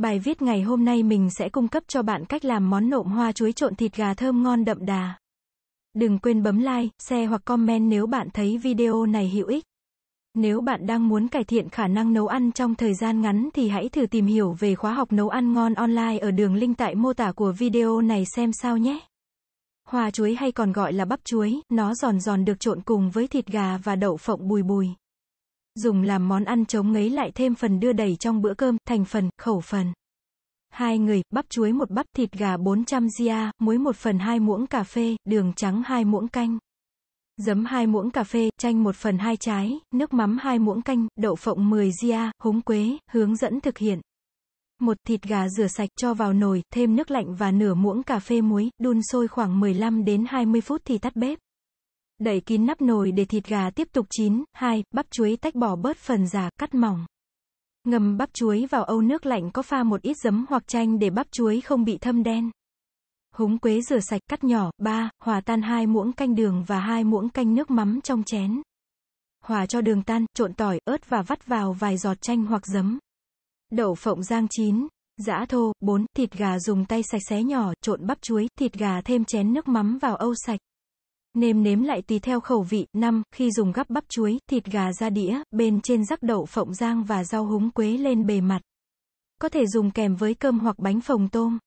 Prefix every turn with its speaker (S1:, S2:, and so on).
S1: Bài viết ngày hôm nay mình sẽ cung cấp cho bạn cách làm món nộm hoa chuối trộn thịt gà thơm ngon đậm đà. Đừng quên bấm like, share hoặc comment nếu bạn thấy video này hữu ích. Nếu bạn đang muốn cải thiện khả năng nấu ăn trong thời gian ngắn thì hãy thử tìm hiểu về khóa học nấu ăn ngon online ở đường link tại mô tả của video này xem sao nhé. Hoa chuối hay còn gọi là bắp chuối, nó giòn giòn được trộn cùng với thịt gà và đậu phộng bùi bùi. Dùng làm món ăn chống ngấy lại thêm phần đưa đầy trong bữa cơm, thành phần, khẩu phần. Hai người, bắp chuối một bắp, thịt gà 400 gia, muối 1 phần 2 muỗng cà phê, đường trắng 2 muỗng canh. Giấm 2 muỗng cà phê, chanh 1 phần 2 trái, nước mắm 2 muỗng canh, đậu phộng 10 gia, húng quế, hướng dẫn thực hiện. Một thịt gà rửa sạch cho vào nồi, thêm nước lạnh và nửa muỗng cà phê muối, đun sôi khoảng 15 đến 20 phút thì tắt bếp. Đẩy kín nắp nồi để thịt gà tiếp tục chín. 2. Bắp chuối tách bỏ bớt phần già, cắt mỏng. Ngâm bắp chuối vào âu nước lạnh có pha một ít giấm hoặc chanh để bắp chuối không bị thâm đen. Húng quế rửa sạch cắt nhỏ, 3, hòa tan 2 muỗng canh đường và 2 muỗng canh nước mắm trong chén. Hòa cho đường tan, trộn tỏi, ớt và vắt vào vài giọt chanh hoặc giấm. Đậu phộng rang chín, giã thô, 4, thịt gà dùng tay sạch xé nhỏ, trộn bắp chuối, thịt gà thêm chén nước mắm vào âu sạch nêm nếm lại tùy theo khẩu vị. năm Khi dùng gắp bắp chuối, thịt gà ra đĩa, bên trên rắc đậu phộng rang và rau húng quế lên bề mặt. Có thể dùng kèm với cơm hoặc bánh phồng tôm.